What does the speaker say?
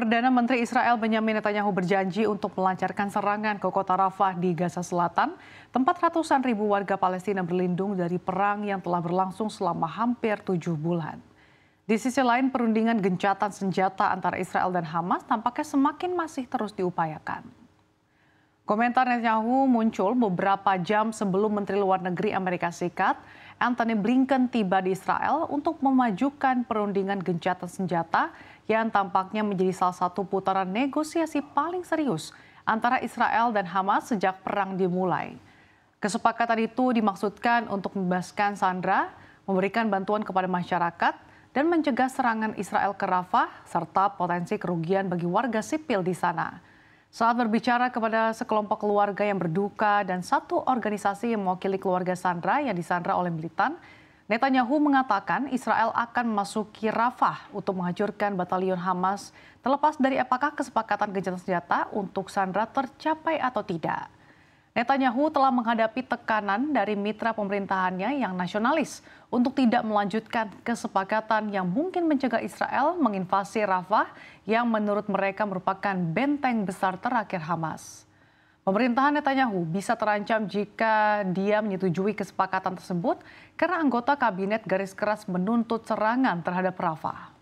Perdana Menteri Israel Benyamin Netanyahu berjanji untuk melancarkan serangan ke kota Rafah di Gaza Selatan, tempat ratusan ribu warga Palestina berlindung dari perang yang telah berlangsung selama hampir tujuh bulan. Di sisi lain, perundingan gencatan senjata antara Israel dan Hamas tampaknya semakin masih terus diupayakan. Komentar Netanyahu muncul beberapa jam sebelum Menteri Luar Negeri Amerika Serikat Anthony Blinken tiba di Israel untuk memajukan perundingan gencatan senjata yang tampaknya menjadi salah satu putaran negosiasi paling serius antara Israel dan Hamas sejak perang dimulai. Kesepakatan itu dimaksudkan untuk membebaskan Sandra, memberikan bantuan kepada masyarakat, dan mencegah serangan Israel ke Rafah serta potensi kerugian bagi warga sipil di sana. Saat berbicara kepada sekelompok keluarga yang berduka dan satu organisasi yang mewakili keluarga Sandra yang disandra oleh militan, Netanyahu mengatakan Israel akan memasuki Rafah untuk menghancurkan batalion Hamas, terlepas dari apakah kesepakatan gencatan senjata untuk Sandra tercapai atau tidak. Netanyahu telah menghadapi tekanan dari mitra pemerintahannya yang nasionalis untuk tidak melanjutkan kesepakatan yang mungkin mencegah Israel menginvasi Rafah yang menurut mereka merupakan benteng besar terakhir Hamas. Pemerintahan Netanyahu bisa terancam jika dia menyetujui kesepakatan tersebut karena anggota kabinet garis keras menuntut serangan terhadap Rafah.